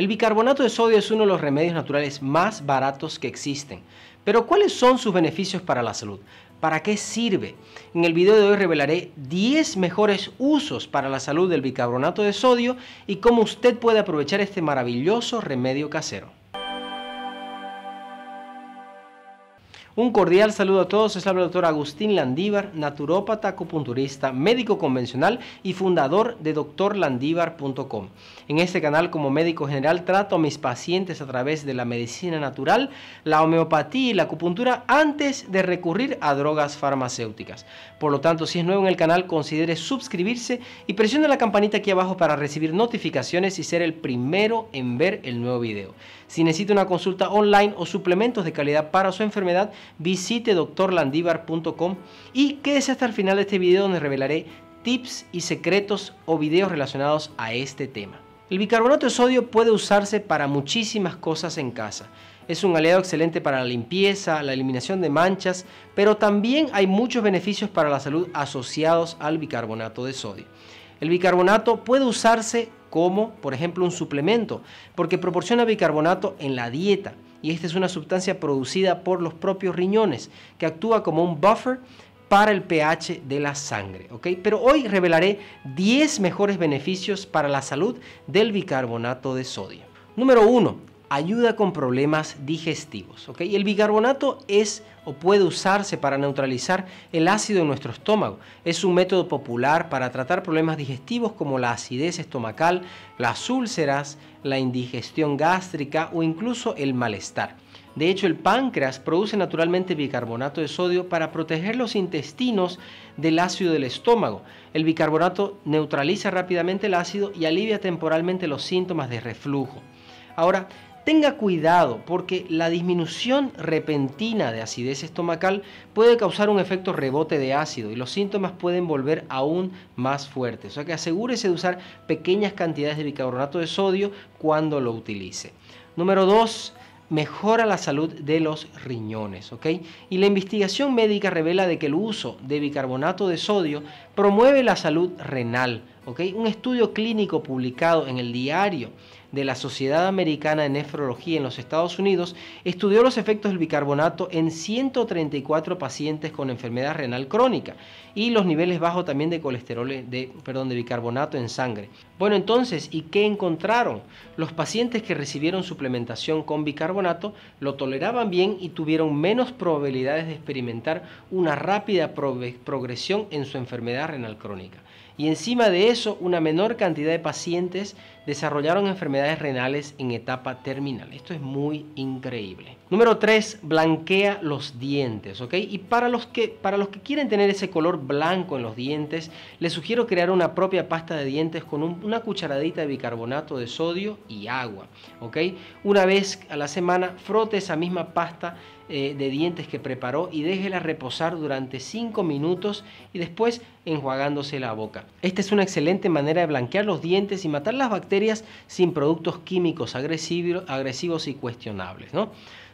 El bicarbonato de sodio es uno de los remedios naturales más baratos que existen. Pero ¿cuáles son sus beneficios para la salud? ¿Para qué sirve? En el video de hoy revelaré 10 mejores usos para la salud del bicarbonato de sodio y cómo usted puede aprovechar este maravilloso remedio casero. Un cordial saludo a todos, habla el doctor Agustín Landívar, naturópata, acupunturista, médico convencional y fundador de doctorlandívar.com. En este canal como médico general trato a mis pacientes a través de la medicina natural, la homeopatía y la acupuntura antes de recurrir a drogas farmacéuticas. Por lo tanto, si es nuevo en el canal, considere suscribirse y presione la campanita aquí abajo para recibir notificaciones y ser el primero en ver el nuevo video. Si necesita una consulta online o suplementos de calidad para su enfermedad, visite DrLandivar.com y quédese hasta el final de este video donde revelaré tips y secretos o videos relacionados a este tema. El bicarbonato de sodio puede usarse para muchísimas cosas en casa. Es un aliado excelente para la limpieza, la eliminación de manchas, pero también hay muchos beneficios para la salud asociados al bicarbonato de sodio. El bicarbonato puede usarse como, por ejemplo, un suplemento, porque proporciona bicarbonato en la dieta y esta es una sustancia producida por los propios riñones que actúa como un buffer para el pH de la sangre. Pero hoy revelaré 10 mejores beneficios para la salud del bicarbonato de sodio. Número 1 ayuda con problemas digestivos. El bicarbonato es o puede usarse para neutralizar el ácido en nuestro estómago. Es un método popular para tratar problemas digestivos como la acidez estomacal, las úlceras, la indigestión gástrica o incluso el malestar. De hecho, el páncreas produce naturalmente bicarbonato de sodio para proteger los intestinos del ácido del estómago. El bicarbonato neutraliza rápidamente el ácido y alivia temporalmente los síntomas de reflujo. Ahora, Tenga cuidado porque la disminución repentina de acidez estomacal puede causar un efecto rebote de ácido y los síntomas pueden volver aún más fuertes. O sea que asegúrese de usar pequeñas cantidades de bicarbonato de sodio cuando lo utilice. Número 2 mejora la salud de los riñones. Y la investigación médica revela de que el uso de bicarbonato de sodio promueve la salud renal. Un estudio clínico publicado en el diario de la Sociedad Americana de Nefrología en los Estados Unidos estudió los efectos del bicarbonato en 134 pacientes con enfermedad renal crónica y los niveles bajos también de colesterol, de, perdón, de bicarbonato en sangre. Bueno, entonces, ¿y qué encontraron? Los pacientes que recibieron suplementación con bicarbonato lo toleraban bien y tuvieron menos probabilidades de experimentar una rápida progresión en su enfermedad renal crónica. Y encima de eso, una menor cantidad de pacientes desarrollaron enfermedades renales en etapa terminal. Esto es muy increíble. Número 3, blanquea los dientes, ¿ok? Y para los, que, para los que quieren tener ese color blanco en los dientes, les sugiero crear una propia pasta de dientes con una cucharadita de bicarbonato de sodio y agua, ¿ok? Una vez a la semana, frote esa misma pasta eh, de dientes que preparó y déjela reposar durante 5 minutos y después enjuagándose la boca. Esta es una excelente manera de blanquear los dientes y matar las bacterias sin productos químicos agresivos y cuestionables.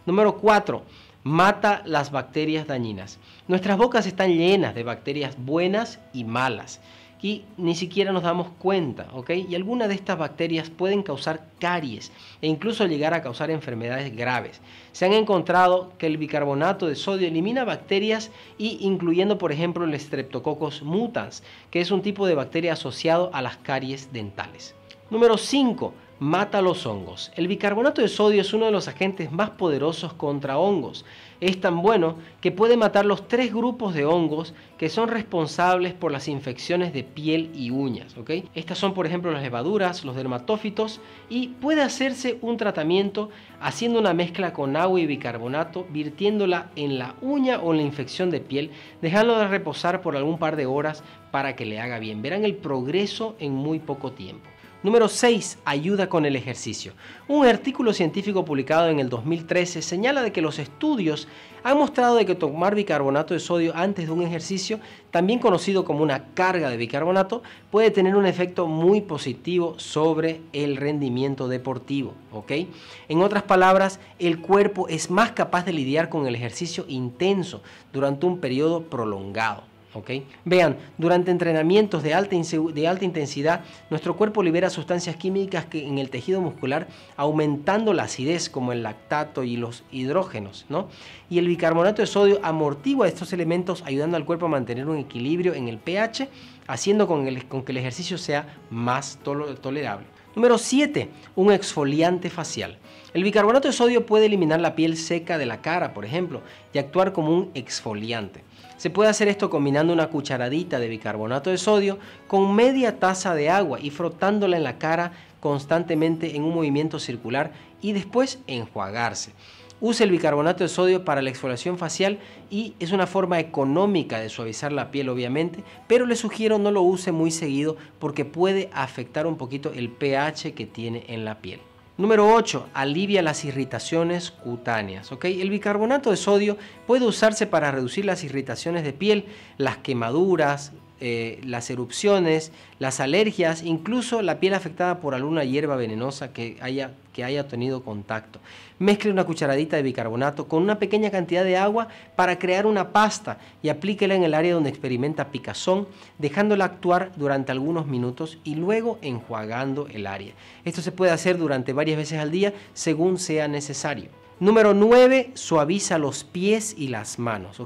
Número 4 mata las bacterias dañinas. Nuestras bocas están llenas de bacterias buenas y malas y ni siquiera nos damos cuenta, Y algunas de estas bacterias pueden causar caries e incluso llegar a causar enfermedades graves. Se han encontrado que el bicarbonato de sodio elimina bacterias y incluyendo por ejemplo el Streptococcus mutans, que es un tipo de bacteria asociado a las caries dentales. Número 5. Mata los hongos. El bicarbonato de sodio es uno de los agentes más poderosos contra hongos. Es tan bueno que puede matar los tres grupos de hongos que son responsables por las infecciones de piel y uñas. Estas son, por ejemplo, las levaduras, los dermatófitos y puede hacerse un tratamiento haciendo una mezcla con agua y bicarbonato, virtiéndola en la uña o en la infección de piel, dejándola reposar por algún par de horas para que le haga bien. Verán el progreso en muy poco tiempo. Número 6. Ayuda con el ejercicio. Un artículo científico publicado en el 2013 señala de que los estudios han mostrado de que tomar bicarbonato de sodio antes de un ejercicio, también conocido como una carga de bicarbonato, puede tener un efecto muy positivo sobre el rendimiento deportivo. En otras palabras, el cuerpo es más capaz de lidiar con el ejercicio intenso durante un periodo prolongado. Vean, durante entrenamientos de alta, de alta, intensidad, nuestro cuerpo libera sustancias químicas que en el tejido muscular, aumentando la acidez, como el lactato y los hidrógenos. Y el bicarbonato de sodio amortigua estos elementos, ayudando al cuerpo a mantener un equilibrio en el pH, haciendo con, con que el ejercicio sea más tolerable. Número 7. Un exfoliante facial. El bicarbonato de sodio puede eliminar la piel seca de la cara, por ejemplo, y actuar como un exfoliante. Se puede hacer esto combinando una cucharadita de bicarbonato de sodio con media taza de agua y frotándola en la cara constantemente en un movimiento circular y después enjuagarse. Use el bicarbonato de sodio para la exfoliación facial y es una forma económica de suavizar la piel obviamente, pero le sugiero no lo use muy seguido porque puede afectar un poquito el pH que tiene en la piel. Número 8. Alivia las irritaciones cutáneas. El bicarbonato de sodio puede usarse para reducir las irritaciones de piel, las quemaduras, eh, las erupciones, las alergias, incluso la piel afectada por alguna hierba venenosa que haya, que haya tenido contacto. Mezcle una cucharadita de bicarbonato con una pequeña cantidad de agua para crear una pasta y aplíquela en el área donde experimenta picazón, dejándola actuar durante algunos minutos y luego enjuagando el área. Esto se puede hacer durante varias veces al día según sea necesario. Número 9, suaviza los pies y las manos,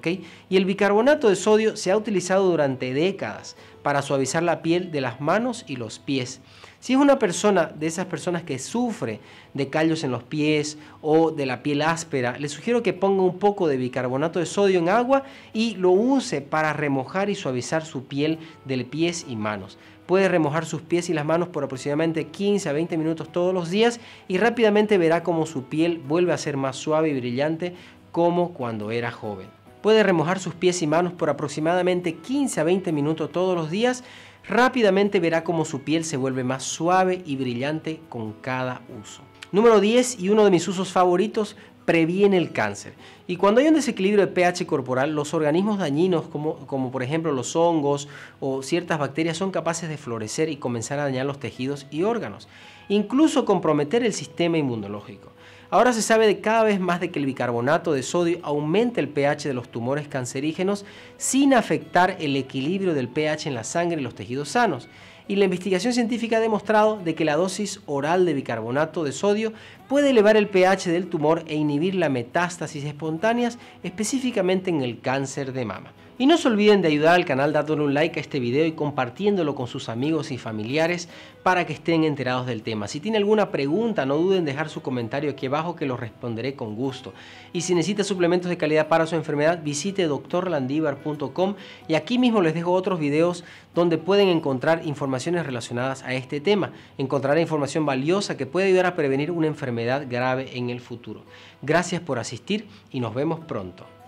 Y el bicarbonato de sodio se ha utilizado durante décadas para suavizar la piel de las manos y los pies. Si es una persona de esas personas que sufre de callos en los pies o de la piel áspera, le sugiero que ponga un poco de bicarbonato de sodio en agua y lo use para remojar y suavizar su piel de pies y manos. Puede remojar sus pies y las manos por aproximadamente 15 a 20 minutos todos los días y rápidamente verá como su piel vuelve a ser más suave y brillante como cuando era joven. Puede remojar sus pies y manos por aproximadamente 15 a 20 minutos todos los días. Rápidamente verá como su piel se vuelve más suave y brillante con cada uso. Número 10 y uno de mis usos favoritos, previene el cáncer. Y cuando hay un desequilibrio de pH corporal, los organismos dañinos, como, por ejemplo los hongos o ciertas bacterias, son capaces de florecer y comenzar a dañar los tejidos y órganos, incluso comprometer el sistema inmunológico. Ahora se sabe de cada vez más de que el bicarbonato de sodio aumenta el pH de los tumores cancerígenos sin afectar el equilibrio del pH en la sangre y los tejidos sanos y la investigación científica ha demostrado de que la dosis oral de bicarbonato de sodio puede elevar el pH del tumor e inhibir la metástasis espontáneas, específicamente en el cáncer de mama. Y no se olviden de ayudar al canal dándole un like a este video y compartiéndolo con sus amigos y familiares para que estén enterados del tema. Si tiene alguna pregunta, no duden en dejar su comentario aquí abajo que lo responderé con gusto. Y si necesita suplementos de calidad para su enfermedad, visite doctorlandivar.com y aquí mismo les dejo otros videos donde pueden encontrar informaciones relacionadas a este tema. Encontrará información valiosa que puede ayudar a prevenir una enfermedad grave en el futuro. Gracias por asistir y nos vemos pronto.